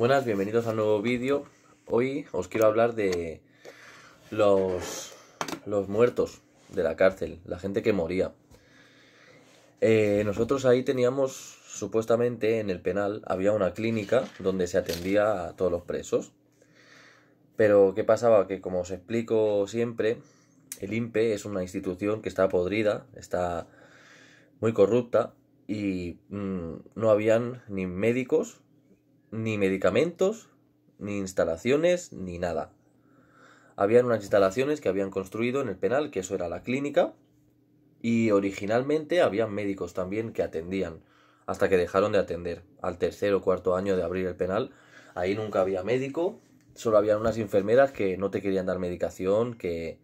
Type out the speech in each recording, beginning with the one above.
Buenas, bienvenidos a un nuevo vídeo. Hoy os quiero hablar de los, los muertos de la cárcel, la gente que moría. Eh, nosotros ahí teníamos, supuestamente, en el penal, había una clínica donde se atendía a todos los presos. Pero, ¿qué pasaba? Que, como os explico siempre, el INPE es una institución que está podrida, está muy corrupta y mm, no habían ni médicos ni medicamentos, ni instalaciones, ni nada. Habían unas instalaciones que habían construido en el penal, que eso era la clínica, y originalmente había médicos también que atendían, hasta que dejaron de atender. Al tercer o cuarto año de abrir el penal, ahí nunca había médico, solo había unas enfermeras que no te querían dar medicación, que...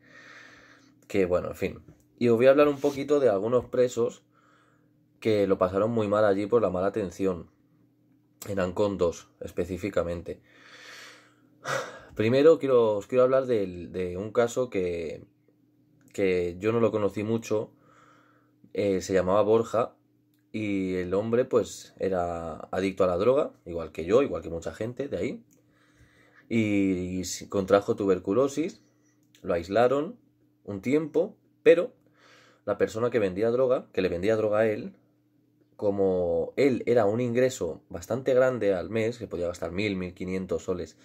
que bueno, en fin. Y os voy a hablar un poquito de algunos presos que lo pasaron muy mal allí por la mala atención en con dos, específicamente. Primero quiero, os quiero hablar de, de un caso que, que yo no lo conocí mucho, eh, se llamaba Borja y el hombre pues era adicto a la droga, igual que yo, igual que mucha gente de ahí, y, y contrajo tuberculosis, lo aislaron un tiempo, pero la persona que vendía droga, que le vendía droga a él, como él era un ingreso bastante grande al mes, que podía gastar 1.000, 1.500 soles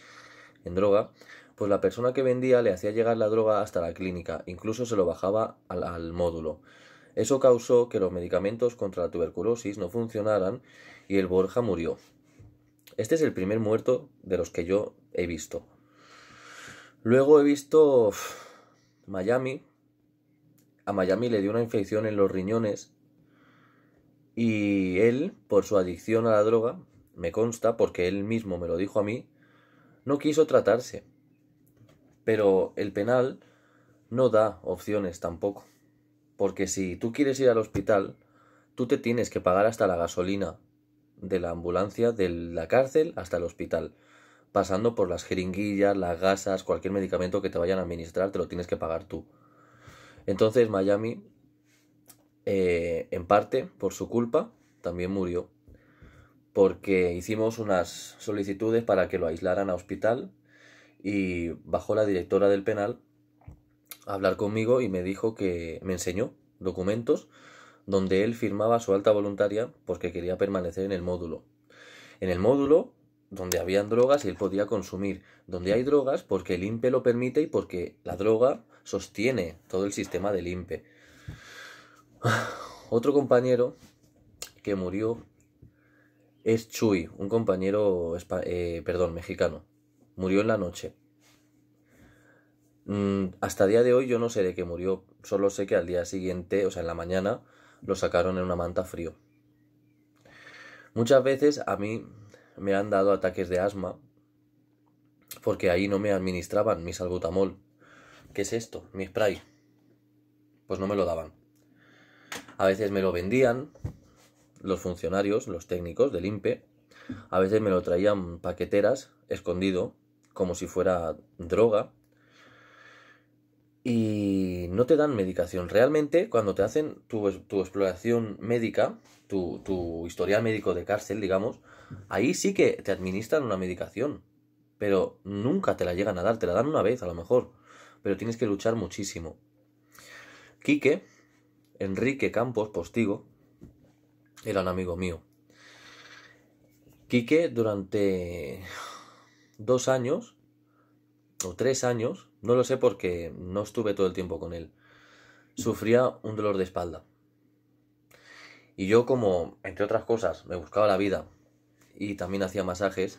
en droga, pues la persona que vendía le hacía llegar la droga hasta la clínica, incluso se lo bajaba al, al módulo. Eso causó que los medicamentos contra la tuberculosis no funcionaran y el Borja murió. Este es el primer muerto de los que yo he visto. Luego he visto Miami. A Miami le dio una infección en los riñones y él, por su adicción a la droga, me consta, porque él mismo me lo dijo a mí, no quiso tratarse. Pero el penal no da opciones tampoco. Porque si tú quieres ir al hospital, tú te tienes que pagar hasta la gasolina de la ambulancia, de la cárcel hasta el hospital. Pasando por las jeringuillas, las gasas, cualquier medicamento que te vayan a administrar, te lo tienes que pagar tú. Entonces Miami eh, en parte por su culpa, también murió, porque hicimos unas solicitudes para que lo aislaran a hospital y bajó la directora del penal a hablar conmigo y me dijo que me enseñó documentos donde él firmaba su alta voluntaria porque quería permanecer en el módulo. En el módulo donde había drogas y él podía consumir, donde hay drogas porque el impe lo permite y porque la droga sostiene todo el sistema del IMPE. Otro compañero que murió es Chuy, un compañero, eh, perdón, mexicano. Murió en la noche. Mm, hasta día de hoy yo no sé de qué murió, solo sé que al día siguiente, o sea, en la mañana, lo sacaron en una manta frío. Muchas veces a mí me han dado ataques de asma porque ahí no me administraban mi salbutamol. ¿Qué es esto? Mi spray. Pues no me lo daban. A veces me lo vendían los funcionarios, los técnicos del INPE. A veces me lo traían paqueteras, escondido, como si fuera droga. Y no te dan medicación. Realmente, cuando te hacen tu, exploración médica, tu, tu historial médico de cárcel, digamos, ahí sí que te administran una medicación. Pero nunca te la llegan a dar, te la dan una vez a lo mejor. Pero tienes que luchar muchísimo. Quique, Enrique Campos Postigo era un amigo mío. Quique durante dos años o tres años, no lo sé porque no estuve todo el tiempo con él, sufría un dolor de espalda. Y yo como, entre otras cosas, me buscaba la vida y también hacía masajes,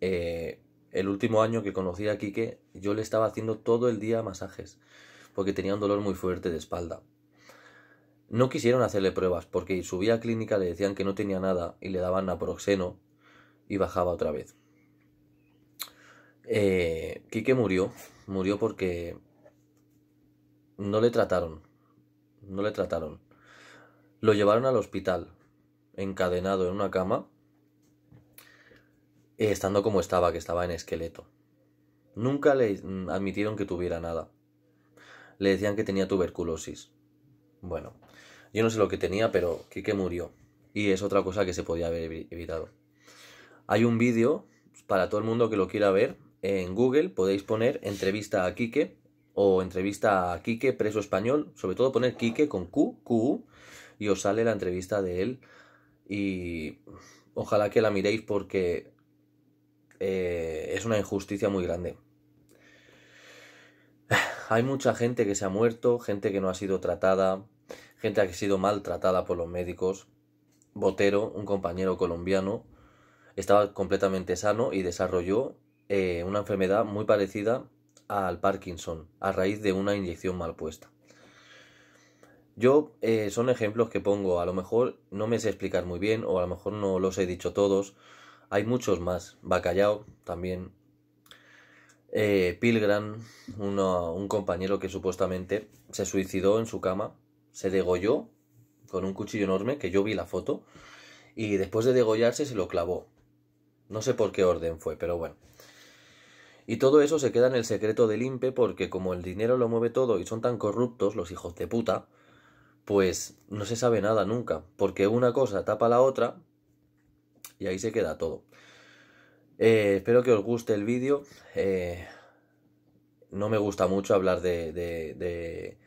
eh, el último año que conocí a Quique, yo le estaba haciendo todo el día masajes, porque tenía un dolor muy fuerte de espalda. No quisieron hacerle pruebas porque subía a clínica, le decían que no tenía nada y le daban naproxeno y bajaba otra vez. Eh, Quique murió, murió porque no le trataron, no le trataron. Lo llevaron al hospital, encadenado en una cama, eh, estando como estaba, que estaba en esqueleto. Nunca le admitieron que tuviera nada. Le decían que tenía tuberculosis. Bueno, yo no sé lo que tenía, pero Quique murió. Y es otra cosa que se podía haber evitado. Hay un vídeo para todo el mundo que lo quiera ver. En Google podéis poner entrevista a Quique o entrevista a Quique preso español. Sobre todo poner Quique con Q, Q, y os sale la entrevista de él. Y ojalá que la miréis porque eh, es una injusticia muy grande. Hay mucha gente que se ha muerto, gente que no ha sido tratada, gente que ha sido maltratada por los médicos. Botero, un compañero colombiano, estaba completamente sano y desarrolló eh, una enfermedad muy parecida al Parkinson a raíz de una inyección mal puesta. Yo eh, son ejemplos que pongo, a lo mejor no me sé explicar muy bien o a lo mejor no los he dicho todos. Hay muchos más, Bacallao también, eh, Pilgrim, un compañero que supuestamente se suicidó en su cama se degolló con un cuchillo enorme, que yo vi la foto, y después de degollarse se lo clavó. No sé por qué orden fue, pero bueno. Y todo eso se queda en el secreto del IMPE, porque como el dinero lo mueve todo y son tan corruptos los hijos de puta, pues no se sabe nada nunca, porque una cosa tapa la otra y ahí se queda todo. Eh, espero que os guste el vídeo. Eh, no me gusta mucho hablar de, de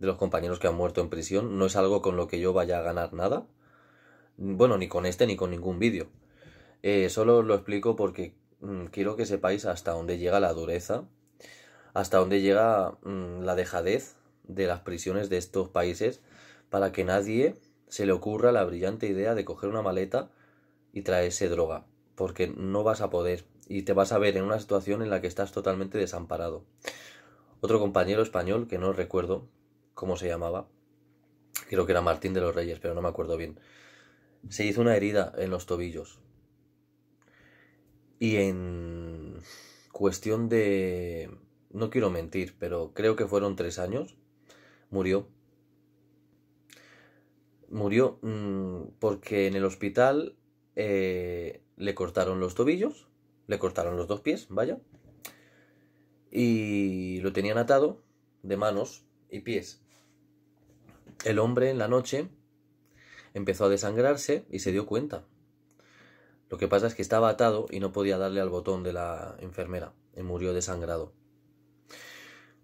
de los compañeros que han muerto en prisión. No es algo con lo que yo vaya a ganar nada. Bueno, ni con este ni con ningún vídeo. Eh, solo lo explico porque mm, quiero que sepáis hasta dónde llega la dureza, hasta dónde llega mm, la dejadez de las prisiones de estos países para que nadie se le ocurra la brillante idea de coger una maleta y traerse droga, porque no vas a poder y te vas a ver en una situación en la que estás totalmente desamparado. Otro compañero español, que no recuerdo, cómo se llamaba, creo que era Martín de los Reyes, pero no me acuerdo bien, se hizo una herida en los tobillos. Y en cuestión de... No quiero mentir, pero creo que fueron tres años. Murió. Murió mm, porque en el hospital eh, le cortaron los tobillos, le cortaron los dos pies, vaya. Y lo tenían atado de manos y pies. El hombre en la noche empezó a desangrarse y se dio cuenta. Lo que pasa es que estaba atado y no podía darle al botón de la enfermera y murió desangrado.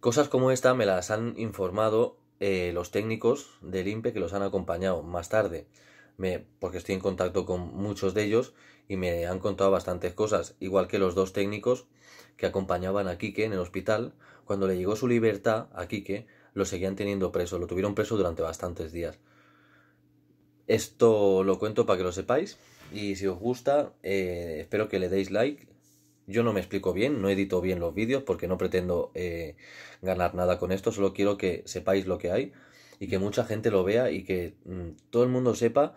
Cosas como esta me las han informado eh, los técnicos del INPE que los han acompañado más tarde, porque estoy en contacto con muchos de ellos y me han contado bastantes cosas, igual que los dos técnicos que acompañaban a Quique en el hospital, cuando le llegó su libertad a Quique, lo seguían teniendo preso, lo tuvieron preso durante bastantes días. Esto lo cuento para que lo sepáis y si os gusta, eh, espero que le deis like. Yo no me explico bien, no edito bien los vídeos porque no pretendo eh, ganar nada con esto, solo quiero que sepáis lo que hay y que mucha gente lo vea y que mm, todo el mundo sepa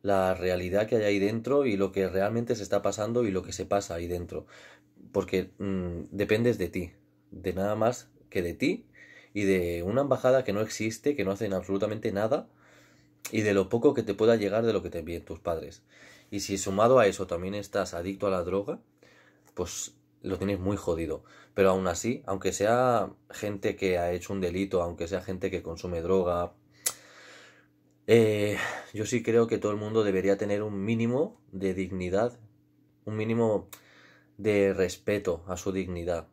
la realidad que hay ahí dentro y lo que realmente se está pasando y lo que se pasa ahí dentro. Porque mm, dependes de ti, de nada más que de ti y de una embajada que no existe, que no hacen absolutamente nada y de lo poco que te pueda llegar de lo que te envíen tus padres. Y si sumado a eso también estás adicto a la droga, pues lo tienes muy jodido. Pero aún así, aunque sea gente que ha hecho un delito, aunque sea gente que consume droga, eh, yo sí creo que todo el mundo debería tener un mínimo de dignidad, un mínimo de respeto a su dignidad.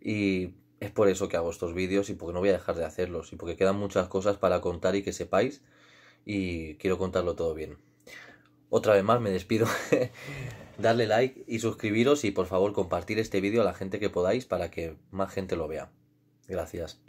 Y es por eso que hago estos vídeos y porque no voy a dejar de hacerlos y porque quedan muchas cosas para contar y que sepáis y quiero contarlo todo bien. Otra vez más me despido. Darle like y suscribiros y por favor compartir este vídeo a la gente que podáis para que más gente lo vea. Gracias.